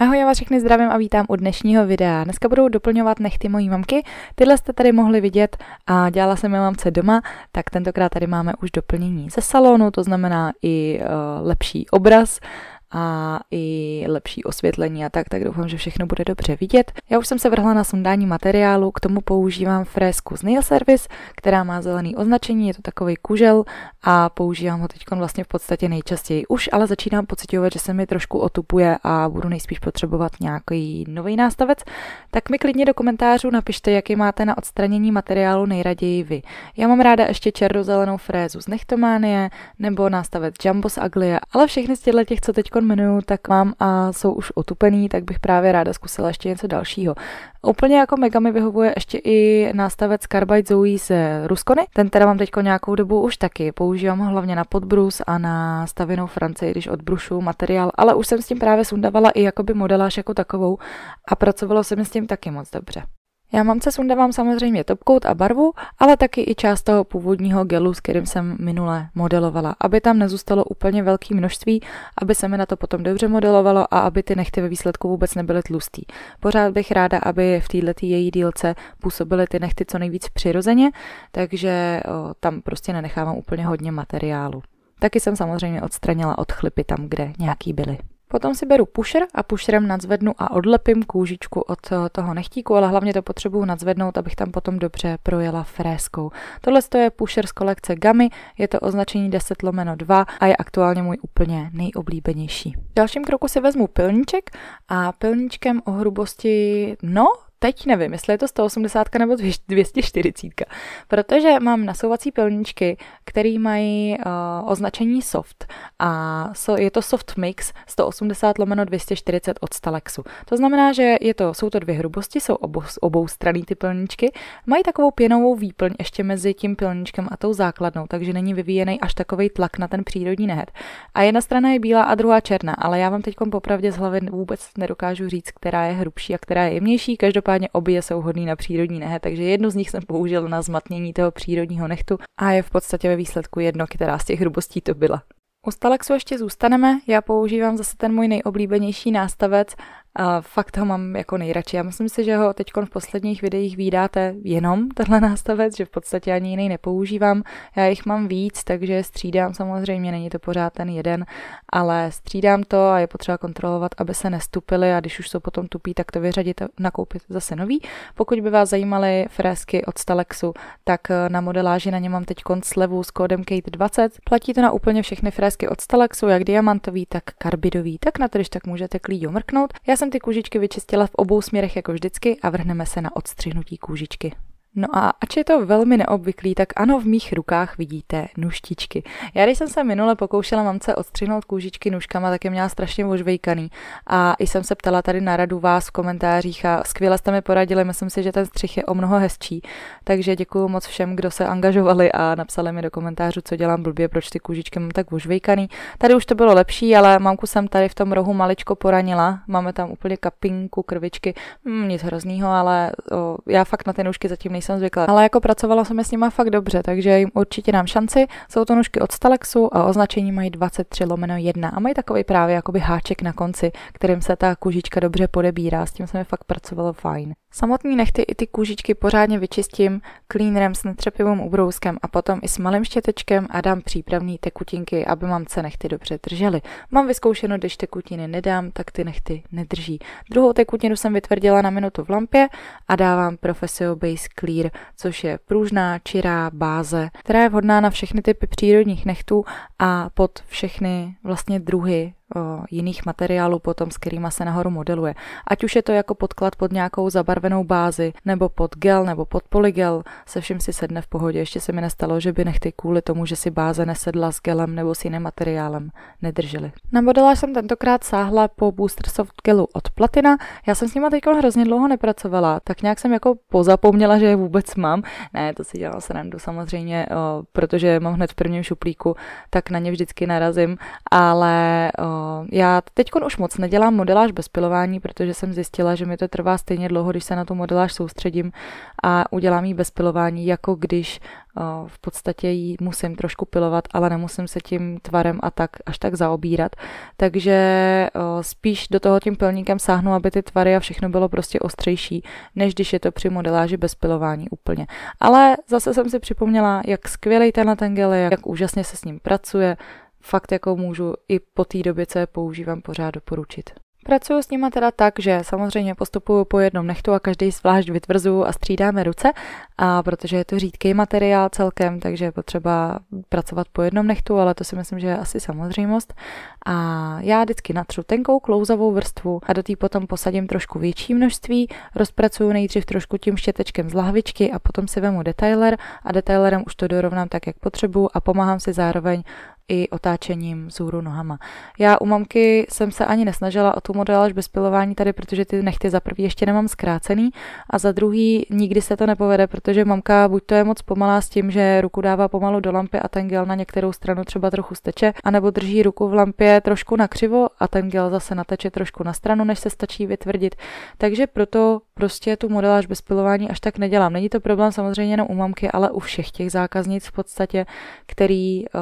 Ahoj, já vás všechny zdravím a vítám u dnešního videa. Dneska budou doplňovat nechty mojí mamky. Tyhle jste tady mohli vidět a dělala jsem je mamce doma, tak tentokrát tady máme už doplnění ze salonu, to znamená i uh, lepší obraz a i lepší osvětlení a tak, tak doufám, že všechno bude dobře vidět. Já už jsem se vrhla na sundání materiálu, k tomu používám fresku z Nail Service, která má zelený označení, je to takový kužel a používám ho teď vlastně v podstatě nejčastěji už, ale začínám pocitovat, že se mi trošku otupuje a budu nejspíš potřebovat nějaký nový nástavec, tak mi klidně do komentářů napište, jaký máte na odstranění materiálu nejraději vy. Já mám ráda ještě černozelenou frézu z Nechtománie nebo nástavec Jumbo z Aglia, ale všechny z těchto těch, co teď jmenuju, tak mám a jsou už otupený, tak bych právě ráda zkusila ještě něco dalšího. Úplně jako mega mi vyhovuje ještě i nástavec Carbide Zoe z Ruskony. Ten teda mám teď nějakou dobu už taky. Používám ho hlavně na podbrus a na stavěnou Francii, když odbrušu materiál, ale už jsem s tím právě sundavala i jakoby modelář jako takovou a pracovalo se mi s tím taky moc dobře. Já mamce sundávám samozřejmě topkout a barvu, ale taky i část toho původního gelu, s kterým jsem minule modelovala, aby tam nezůstalo úplně velké množství, aby se mi na to potom dobře modelovalo a aby ty nechty ve výsledku vůbec nebyly tlustý. Pořád bych ráda, aby v této její dílce působily ty nechty co nejvíc přirozeně, takže o, tam prostě nenechávám úplně hodně materiálu. Taky jsem samozřejmě odstranila odchlipy tam, kde nějaký byly. Potom si beru pušer a pusherem nadzvednu a odlepím kůžičku od eh, toho nechtíku, ale hlavně to potřebuju nadzvednout, abych tam potom dobře projela fréskou. Tohle je pušer z kolekce Gummy, je to označení 10 lomeno 2 a je aktuálně můj úplně nejoblíbenější. V dalším kroku si vezmu pilníček a pilníčkem o hrubosti, no, teď nevím, jestli je to 180 nebo 240, protože mám nasouvací pilničky, které mají uh, označení soft a so, je to soft mix 180 lomeno 240 od Stalexu. To znamená, že je to, jsou to dvě hrubosti, jsou obou, obou straný ty pilničky, mají takovou pěnovou výplň ještě mezi tím pilničkem a tou základnou, takže není vyvíjený až takový tlak na ten přírodní nehet. A jedna strana je bílá a druhá černá, ale já vám teď popravdě z hlavy vůbec nedokážu říct, která je hrubší a která je jemnější. Každopádně Každopádně obě jsou hodný na přírodní nehe, takže jednu z nich jsem použil na zmatnění toho přírodního nechtu a je v podstatě ve výsledku jedno, která z těch hrubostí to byla. U Stalexu ještě zůstaneme, já používám zase ten můj nejoblíbenější nástavec a fakt ho mám jako nejradši. Já myslím si, že ho teď v posledních videích vydáte jenom tenhle nástavec, že v podstatě ani jiný nepoužívám. Já jich mám víc, takže střídám samozřejmě, není to pořád ten jeden, ale střídám to a je potřeba kontrolovat, aby se nestupily a když už jsou potom tupí, tak to vyřadit a nakoupit zase nový. Pokud by vás zajímaly frésky od Stalexu, tak eh, na modeláži na ně mám teď slevu s kódem Kate20. Platí to na úplně všechny frésky od Stalexu, jak diamantový, tak karbidový, tak na to, když tak můžete klidně mrknout. Já jsem jsem ty kůžičky vyčistila v obou směrech jako vždycky a vrhneme se na odstřihnutí kůžičky. No a ač je to velmi neobvyklý, tak ano, v mých rukách vidíte nuštičky. Já když jsem se minule pokoušela mamce odstřihnout kůžičky nůžkama, tak je měla strašně ožvejkaný. A i jsem se ptala tady na radu vás v komentářích a skvěle jste mi poradili, myslím si, že ten střih je o mnoho hezčí. Takže děkuji moc všem, kdo se angažovali a napsali mi do komentářů, co dělám blbě, proč ty kůžičky mám tak ožvejkaný. Tady už to bylo lepší, ale mamku jsem tady v tom rohu maličko poranila. Máme tam úplně kapinku, krvičky, hmm, nic hroznýho, ale o, já fakt na ty nůžky zatím nejsem nejsem zvyklá. Ale jako pracovala jsem s nima fakt dobře, takže jim určitě dám šanci. Jsou to nůžky od Stalexu a označení mají 23 lomeno 1 a mají takový právě jakoby háček na konci, kterým se ta kužička dobře podebírá. S tím se mi fakt pracovalo fajn. Samotný nechty i ty kůžičky pořádně vyčistím cleanerem s netřepivým ubrouskem a potom i s malým štětečkem a dám přípravné tekutinky, aby mamce nechty dobře držely. Mám vyzkoušeno, když tekutiny nedám, tak ty nechty nedrží. Druhou tekutinu jsem vytvrdila na minutu v lampě a dávám Professio Base Clear, což je pružná, čirá báze, která je vhodná na všechny typy přírodních nechtů a pod všechny vlastně druhy jiných materiálů potom, s kterými se nahoru modeluje. Ať už je to jako podklad pod nějakou zabarvenou bázi, nebo pod gel, nebo pod polygel, se vším si sedne v pohodě. Ještě se mi nestalo, že by nechty kvůli tomu, že si báze nesedla s gelem nebo s jiným materiálem, nedržely. Na modelář jsem tentokrát sáhla po Booster Soft gelu od Platina. Já jsem s nima teď hrozně dlouho nepracovala, tak nějak jsem jako pozapomněla, že je vůbec mám. Ne, to si dělala do samozřejmě, o, protože mám hned v prvním šuplíku, tak na ně vždycky narazím, ale o, já teď už moc nedělám modeláž bez pilování, protože jsem zjistila, že mi to trvá stejně dlouho, když se na tu modeláž soustředím a udělám ji bez pilování, jako když eh, v podstatě ji musím trošku pilovat, ale nemusím se tím tvarem a tak až tak zaobírat. Takže eh, spíš do toho tím pilníkem sáhnu, aby ty tvary a všechno bylo prostě ostřejší, než když je to při modeláži bez pilování úplně. Ale zase jsem si připomněla, jak skvělý tenhle ten gel je, jak úžasně se s ním pracuje, fakt jako můžu i po té době, co je používám, pořád doporučit. Pracuju s nima teda tak, že samozřejmě postupuju po jednom nechtu a každý zvlášť vytvrzu a střídáme ruce, a protože je to řídký materiál celkem, takže je potřeba pracovat po jednom nechtu, ale to si myslím, že je asi samozřejmost. A já vždycky natřu tenkou klouzavou vrstvu a do té potom posadím trošku větší množství, rozpracuju nejdřív trošku tím štětečkem z lahvičky a potom si vemu detailer a detailerem už to dorovnám tak, jak potřebuju a pomáhám si zároveň i otáčením vzhůru nohama. Já u mamky jsem se ani nesnažila o tu modeláž bez pilování tady, protože ty nechty za prvý ještě nemám zkrácený a za druhý nikdy se to nepovede, protože mamka buď to je moc pomalá s tím, že ruku dává pomalu do lampy a ten gel na některou stranu třeba trochu steče, anebo drží ruku v lampě trošku nakřivo a ten gel zase nateče trošku na stranu, než se stačí vytvrdit. Takže proto prostě tu modeláž bez pilování až tak nedělám. Není to problém samozřejmě jenom u mamky, ale u všech těch zákaznic v podstatě, který uh,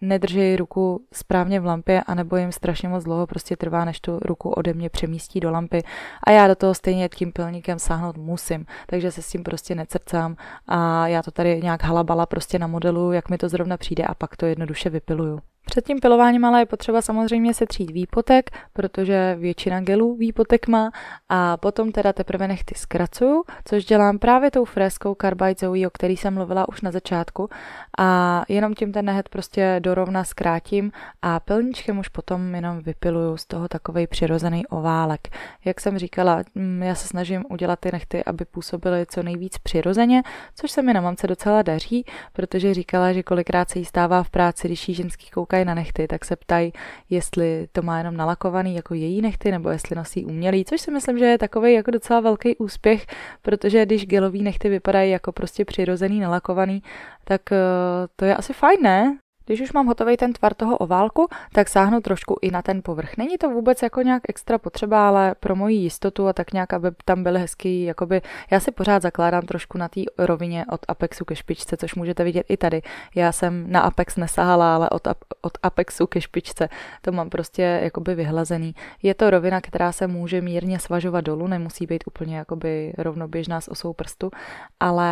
nedrží ruku správně v lampě, anebo jim strašně moc dlouho prostě trvá, než tu ruku ode mě přemístí do lampy a já do toho stejně tím pilníkem sáhnout musím, takže se s tím prostě necrcám a já to tady nějak halabala prostě na modelu, jak mi to zrovna přijde a pak to jednoduše vypiluju. Před tím pilováním ale je potřeba samozřejmě setřít výpotek, protože většina gelů výpotek má a potom teda teprve nechty zkracuju, což dělám právě tou freskou Zoe, o který jsem mluvila už na začátku a jenom tím ten nehet prostě dorovna zkrátím a pilničkem už potom jenom vypiluju z toho takovej přirozený oválek. Jak jsem říkala, mm, já se snažím udělat ty nechty, aby působily co nejvíc přirozeně, což se mi na mamce docela daří, protože říkala, že kolikrát se jí stává v práci, když jí ženský kouká koukají na nechty, tak se ptají, jestli to má jenom nalakovaný jako její nechty, nebo jestli nosí umělý, což si myslím, že je takový jako docela velký úspěch, protože když gelový nechty vypadají jako prostě přirozený nalakovaný, tak eh, to je asi fajn, ne? Když už mám hotový ten tvar toho oválku, tak sáhnu trošku i na ten povrch. Není to vůbec jako nějak extra potřeba, ale pro moji jistotu a tak nějak, aby tam byly hezký, jakoby, já si pořád zakládám trošku na té rovině od Apexu ke špičce, což můžete vidět i tady. Já jsem na Apex nesahala, ale od, od Apexu ke špičce to mám prostě jakoby vyhlazený. Je to rovina, která se může mírně svažovat dolů, nemusí být úplně jakoby rovnoběžná s osou prstu, ale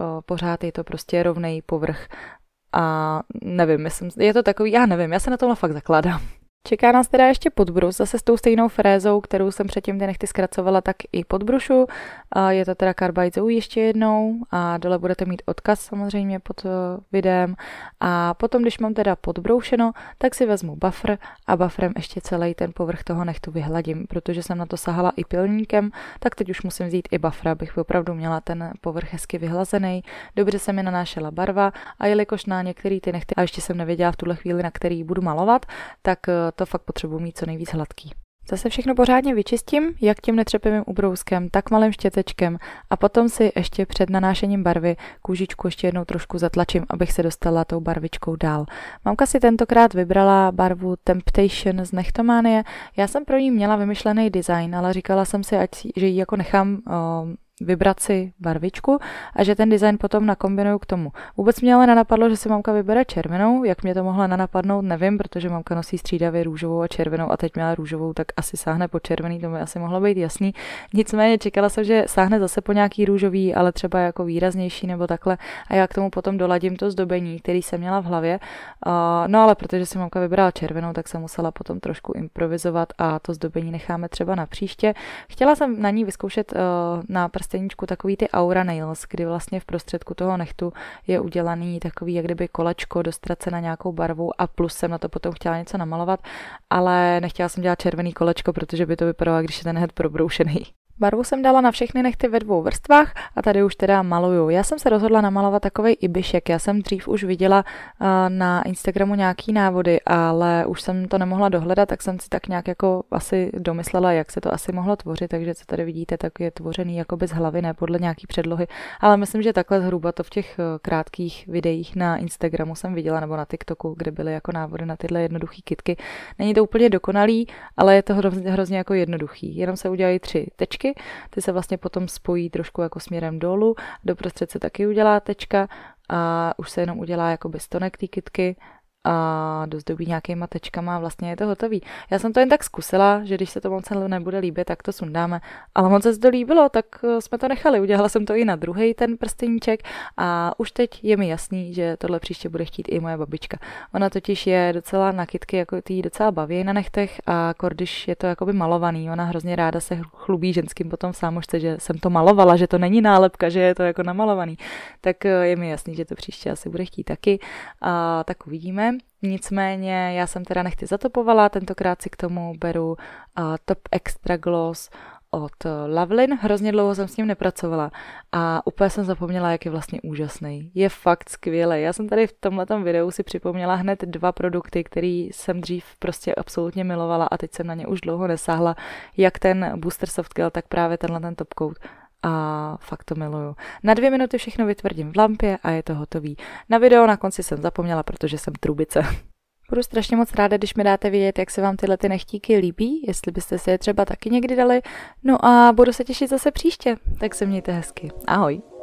o, pořád je to prostě rovný povrch a nevím, myslím, je to takový, já nevím, já se na tomhle fakt zakládám. Čeká nás teda ještě podbrus, zase s tou stejnou frézou, kterou jsem předtím ty nechty zkracovala, tak i podbrušu. A je to teda Carbide Zoo ještě jednou a dole budete mít odkaz samozřejmě pod eh, videem. A potom, když mám teda podbroušeno, tak si vezmu buffer a bufferem ještě celý ten povrch toho nechtu vyhladím, protože jsem na to sahala i pilníkem, tak teď už musím vzít i buffer, abych opravdu měla ten povrch hezky vyhlazený. Dobře se mi nanášela barva a jelikož na některý ty nechty, a ještě jsem nevěděla v tuhle chvíli, na který budu malovat, tak eh, to fakt potřebuji mít co nejvíc hladký. Zase všechno pořádně vyčistím, jak tím netřepivým ubrouskem, tak malým štětečkem a potom si ještě před nanášením barvy kůžičku ještě jednou trošku zatlačím, abych se dostala tou barvičkou dál. Mamka si tentokrát vybrala barvu Temptation z Nechtománie. Já jsem pro ní měla vymyšlený design, ale říkala jsem si, ať si, že ji jako nechám o, ehm, vybrat si barvičku a že ten design potom nakombinuju k tomu. Vůbec mě ale nenapadlo, že si mamka vybere červenou, jak mě to mohla nenapadnout, nevím, protože mamka nosí střídavě růžovou a červenou a teď měla růžovou, tak asi sáhne po červený, to by asi mohlo být jasný. Nicméně čekala jsem, že sáhne zase po nějaký růžový, ale třeba jako výraznější nebo takhle a já k tomu potom doladím to zdobení, který jsem měla v hlavě. no ale protože si mamka vybrala červenou, tak jsem musela potom trošku improvizovat a to zdobení necháme třeba na příště. Chtěla jsem na ní vyzkoušet eh, na prsteníčku takový ty aura nails, kdy vlastně v prostředku toho nechtu je udělaný takový jak kdyby kolečko, dostrat se na nějakou barvu a plus jsem na to potom chtěla něco namalovat, ale nechtěla jsem dělat červený kolečko, protože by to vypadalo, když je ten head probroušený. Barvu jsem dala na všechny nechty ve dvou vrstvách a tady už teda maluju. Já jsem se rozhodla namalovat takový ibišek. Já jsem dřív už viděla eh, na Instagramu nějaký návody, ale už jsem to nemohla dohledat, tak jsem si tak nějak jako asi domyslela, jak se to asi mohlo tvořit, takže co tady vidíte, tak je tvořený jako bez hlavy, ne podle nějaký předlohy. Ale myslím, že takhle zhruba to v těch eh, krátkých videích na Instagramu jsem viděla nebo na TikToku, kde byly jako návody na tyhle jednoduché kitky. Není to úplně dokonalý, ale je to hrozně, hrozně jako jednoduchý. Jenom se udělají tři tečky tečky, ty se vlastně potom spojí trošku jako směrem dolů, doprostřed se taky udělá tečka a už se jenom udělá jakoby stonek té kytky a dozdobí nějakýma tečkama a vlastně je to hotový. Já jsem to jen tak zkusila, že když se to moc nebude líbit, tak to sundáme. Ale moc se to líbilo, tak eh, jsme to nechali. Udělala jsem to i na druhý ten prsteníček a už teď je mi jasný, že tohle příště bude chtít i moje babička. Ona totiž je docela na kytky, jako ty docela baví na nechtech a když je to jakoby malovaný, ona hrozně ráda se chlubí ženským potom v sámošce, že jsem to malovala, že to není nálepka, že je to jako namalovaný. Tak eh, je mi jasný, že to příště asi bude chtít taky. A tak uvidíme. Nicméně já jsem teda nechty zatopovala, tentokrát si k tomu beru uh, Top Extra Gloss od eh, Lavlin, hrozně dlouho jsem s ním nepracovala a úplně jsem zapomněla, jak je vlastně úžasný. Je fakt skvělý. Já jsem tady v tomhle videu si připomněla hned dva produkty, který jsem dřív prostě absolutně milovala a teď jsem na ně už dlouho nesáhla, jak ten Booster Soft Gel, tak právě tenhle ten top coat a fakt to miluju. Na dvě minuty všechno vytvrdím v lampě a je to hotový. Na video na konci jsem zapomněla, protože jsem trubice. Budu strašně moc ráda, když mi dáte vědět, jak se vám tyhle ty nechtíky líbí, jestli byste si je třeba taky někdy dali. No a budu se těšit zase příště, tak se mějte hezky. Ahoj.